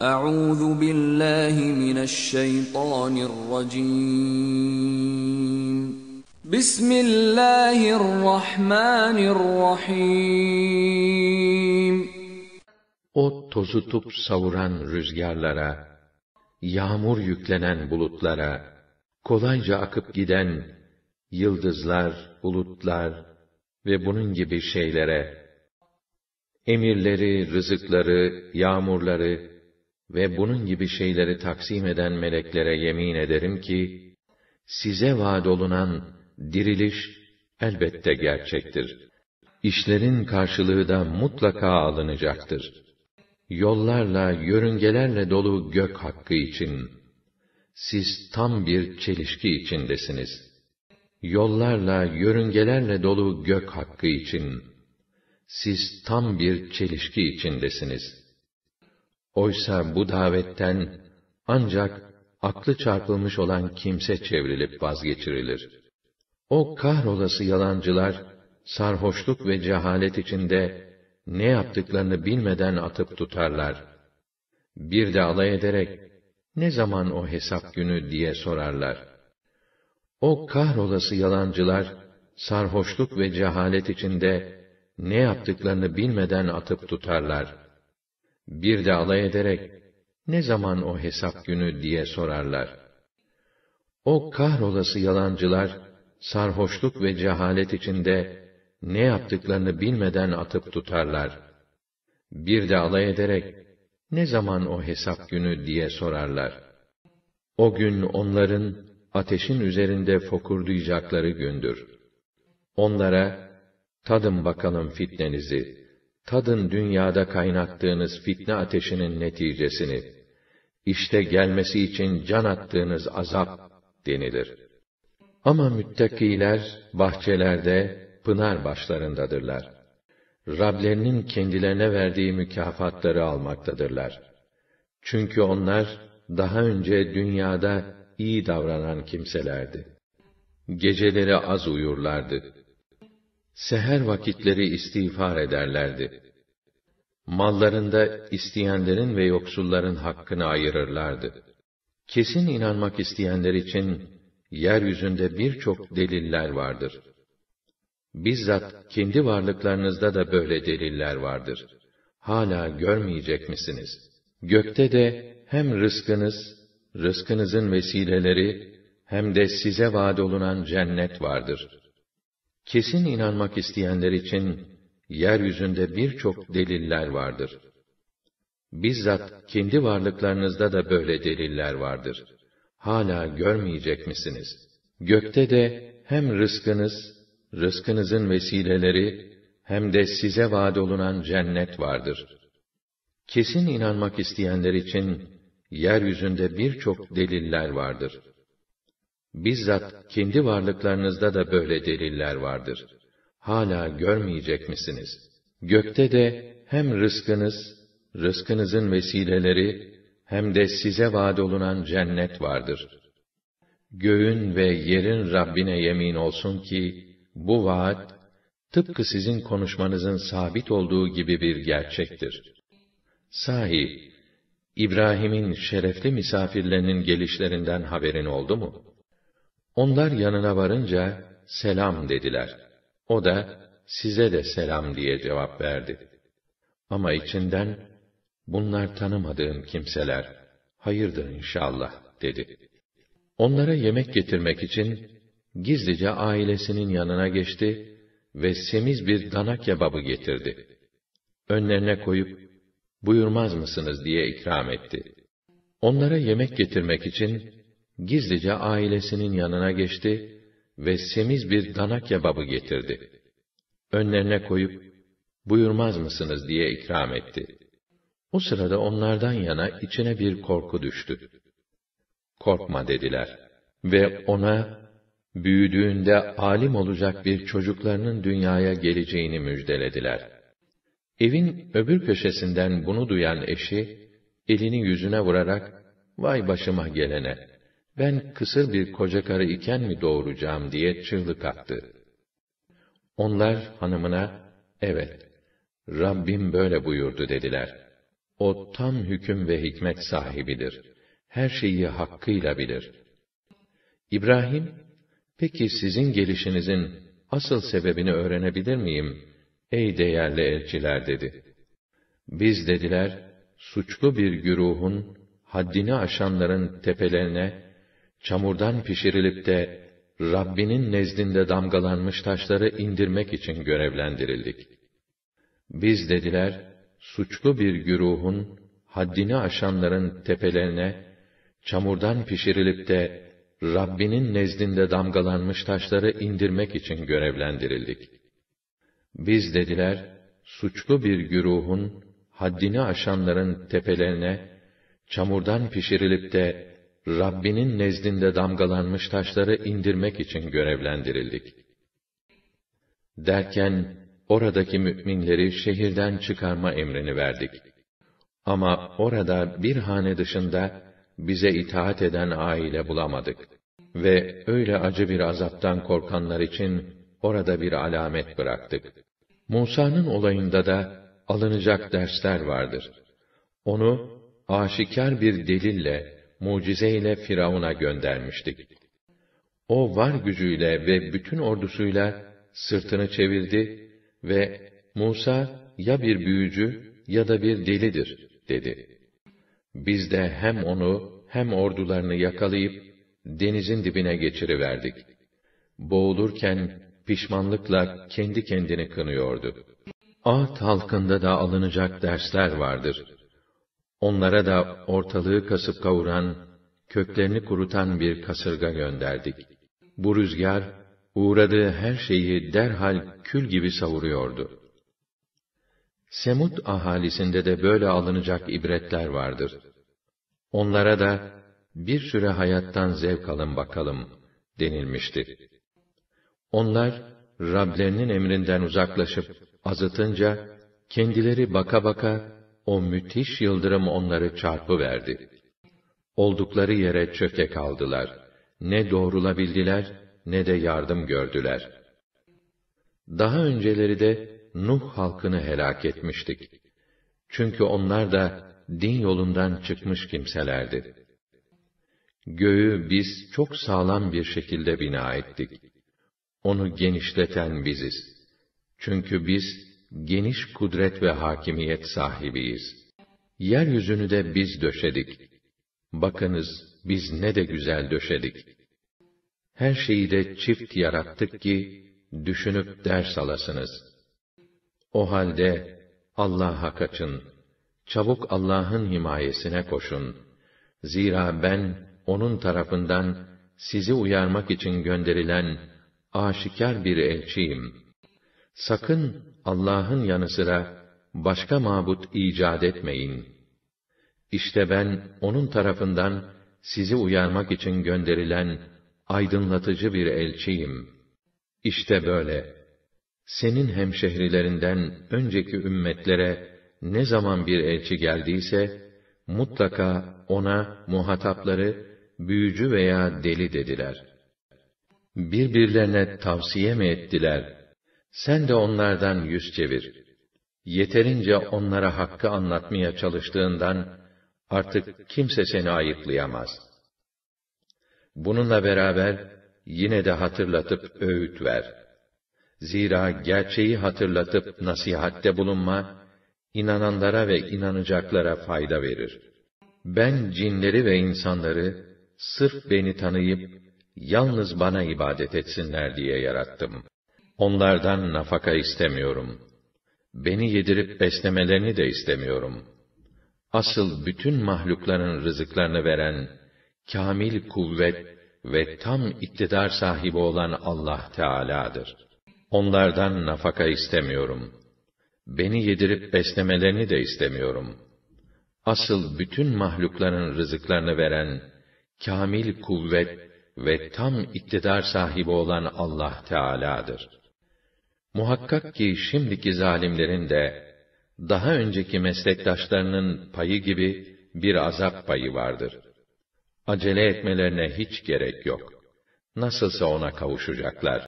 Euzu billahi mineşşeytanirracim. Bismillahirrahmanirrahim. O tozutup savuran rüzgarlara, yağmur yüklenen bulutlara, kolayca akıp giden yıldızlar, bulutlar ve bunun gibi şeylere, emirleri, rızıkları, yağmurları, ve bunun gibi şeyleri taksim eden meleklere yemin ederim ki, size vaad olunan diriliş elbette gerçektir. İşlerin karşılığı da mutlaka alınacaktır. Yollarla, yörüngelerle dolu gök hakkı için, siz tam bir çelişki içindesiniz. Yollarla, yörüngelerle dolu gök hakkı için, siz tam bir çelişki içindesiniz.'' Oysa bu davetten ancak aklı çarpılmış olan kimse çevrilip vazgeçirilir. O kahrolası yalancılar, sarhoşluk ve cehalet içinde ne yaptıklarını bilmeden atıp tutarlar. Bir de alay ederek, ne zaman o hesap günü diye sorarlar. O kahrolası yalancılar, sarhoşluk ve cehalet içinde ne yaptıklarını bilmeden atıp tutarlar.'' Bir de alay ederek, ne zaman o hesap günü diye sorarlar. O kahrolası yalancılar, sarhoşluk ve cehalet içinde, ne yaptıklarını bilmeden atıp tutarlar. Bir de alay ederek, ne zaman o hesap günü diye sorarlar. O gün onların, ateşin üzerinde fokurduyacakları gündür. Onlara, tadın bakalım fitnenizi, tadın dünyada kaynattığınız fitne ateşinin neticesini, işte gelmesi için can attığınız azap denilir. Ama müttakiler bahçelerde, pınar başlarındadırlar. Rablerinin kendilerine verdiği mükafatları almaktadırlar. Çünkü onlar daha önce dünyada iyi davranan kimselerdi. Geceleri az uyurlardı seher vakitleri istiğfar ederlerdi. Mallarında isteyenlerin ve yoksulların hakkını ayırırlardı. Kesin inanmak isteyenler için yeryüzünde birçok deliller vardır. Bizzat kendi varlıklarınızda da böyle deliller vardır. Hala görmeyecek misiniz? Gökte de hem rızkınız, rızkınızın vesileleri hem de size vaad olunan cennet vardır.'' Kesin inanmak isteyenler için yeryüzünde birçok deliller vardır. Bizzat kendi varlıklarınızda da böyle deliller vardır. Hala görmeyecek misiniz? Gökte de hem rızkınız, rızkınızın vesileleri hem de size vaad olunan cennet vardır. Kesin inanmak isteyenler için yeryüzünde birçok deliller vardır bizzat kendi varlıklarınızda da böyle deliller vardır. Hala görmeyecek misiniz? Gökte de hem rızkınız, rızkınızın vesileleri hem de size vaad olunan cennet vardır. Göğün ve yerin Rabbine yemin olsun ki bu vaat tıpkı sizin konuşmanızın sabit olduğu gibi bir gerçektir. Sahi İbrahim'in şerefli misafirlerinin gelişlerinden haberin oldu mu?' Onlar yanına varınca, selam dediler. O da, size de selam diye cevap verdi. Ama içinden, bunlar tanımadığım kimseler, hayırdır inşallah, dedi. Onlara yemek getirmek için, gizlice ailesinin yanına geçti ve semiz bir dana kebabı getirdi. Önlerine koyup, buyurmaz mısınız diye ikram etti. Onlara yemek getirmek için, gizlice ailesinin yanına geçti ve semiz bir dana kebabı getirdi. Önlerine koyup, buyurmaz mısınız diye ikram etti. O sırada onlardan yana içine bir korku düştü. Korkma dediler ve ona büyüdüğünde alim olacak bir çocuklarının dünyaya geleceğini müjdelediler. Evin öbür köşesinden bunu duyan eşi elini yüzüne vurarak vay başıma gelene ben kısır bir koca karı iken mi doğuracağım diye çığlık attı. Onlar hanımına, evet, Rabbim böyle buyurdu dediler. O tam hüküm ve hikmet sahibidir. Her şeyi hakkıyla bilir. İbrahim, peki sizin gelişinizin asıl sebebini öğrenebilir miyim, ey değerli elçiler dedi. Biz dediler, suçlu bir güruhun, haddini aşanların tepelerine çamurdan pişirilip de Rabbinin nezdinde damgalanmış taşları indirmek için görevlendirildik. Biz dediler, suçlu bir güruhun, haddini aşanların tepelerine, çamurdan pişirilip de Rabbinin nezdinde damgalanmış taşları indirmek için görevlendirildik. Biz dediler, suçlu bir güruhun, haddini aşanların tepelerine, çamurdan pişirilip de Rabbinin nezdinde damgalanmış taşları indirmek için görevlendirildik. Derken, oradaki müminleri şehirden çıkarma emrini verdik. Ama orada bir hane dışında, bize itaat eden aile bulamadık. Ve öyle acı bir azaptan korkanlar için, orada bir alamet bıraktık. Musa'nın olayında da, alınacak dersler vardır. Onu, aşikar bir delille, mucize ile Firavun'a göndermiştik. O var gücüyle ve bütün ordusuyla sırtını çevirdi ve Musa ya bir büyücü ya da bir delidir dedi. Biz de hem onu hem ordularını yakalayıp denizin dibine geçiriverdik. Boğulurken pişmanlıkla kendi kendini kınıyordu. Ağ halkında da alınacak dersler vardır.'' Onlara da ortalığı kasıp kavuran, köklerini kurutan bir kasırga gönderdik. Bu rüzgar, uğradığı her şeyi derhal kül gibi savuruyordu. Semut ahalisinde de böyle alınacak ibretler vardır. Onlara da, bir süre hayattan zevk alın bakalım, denilmişti. Onlar, Rablerinin emrinden uzaklaşıp azıtınca, kendileri baka baka o müthiş yıldırım onları çarpıverdi. Oldukları yere çöke kaldılar. Ne doğrulabildiler, ne de yardım gördüler. Daha önceleri de Nuh halkını helak etmiştik. Çünkü onlar da din yolundan çıkmış kimselerdi. Göğü biz çok sağlam bir şekilde bina ettik. Onu genişleten biziz. Çünkü biz geniş kudret ve hakimiyet sahibiyiz. Yeryüzünü de biz döşedik. Bakınız, biz ne de güzel döşedik. Her şeyi de çift yarattık ki, düşünüp ders alasınız. O halde, Allah'a kaçın. Çabuk Allah'ın himayesine koşun. Zira ben, O'nun tarafından, sizi uyarmak için gönderilen, aşikar bir elçiyim. Sakın Allah'ın yanı sıra başka mabut icat etmeyin. İşte ben onun tarafından sizi uyarmak için gönderilen aydınlatıcı bir elçiyim. İşte böyle. Senin hemşehrilerinden önceki ümmetlere ne zaman bir elçi geldiyse, mutlaka ona muhatapları büyücü veya deli dediler. Birbirlerine tavsiye mi ettiler sen de onlardan yüz çevir. Yeterince onlara hakkı anlatmaya çalıştığından, artık kimse seni ayıplayamaz. Bununla beraber, yine de hatırlatıp öğüt ver. Zira gerçeği hatırlatıp nasihatte bulunma, inananlara ve inanacaklara fayda verir. Ben cinleri ve insanları, sırf beni tanıyıp, yalnız bana ibadet etsinler diye yarattım. Onlardan nafaka istemiyorum. Beni yedirip beslemelerini de istemiyorum. Asıl bütün mahlukların rızıklarını veren, kamil kuvvet ve tam iktidar sahibi olan Allah Teala'dır. Onlardan nafaka istemiyorum. Beni yedirip beslemelerini de istemiyorum. Asıl bütün mahlukların rızıklarını veren, kamil kuvvet ve tam iktidar sahibi olan Allah Teala'dır. Muhakkak ki şimdiki zalimlerin de daha önceki meslektaşlarının payı gibi bir azap payı vardır. Acele etmelerine hiç gerek yok. Nasılsa ona kavuşacaklar.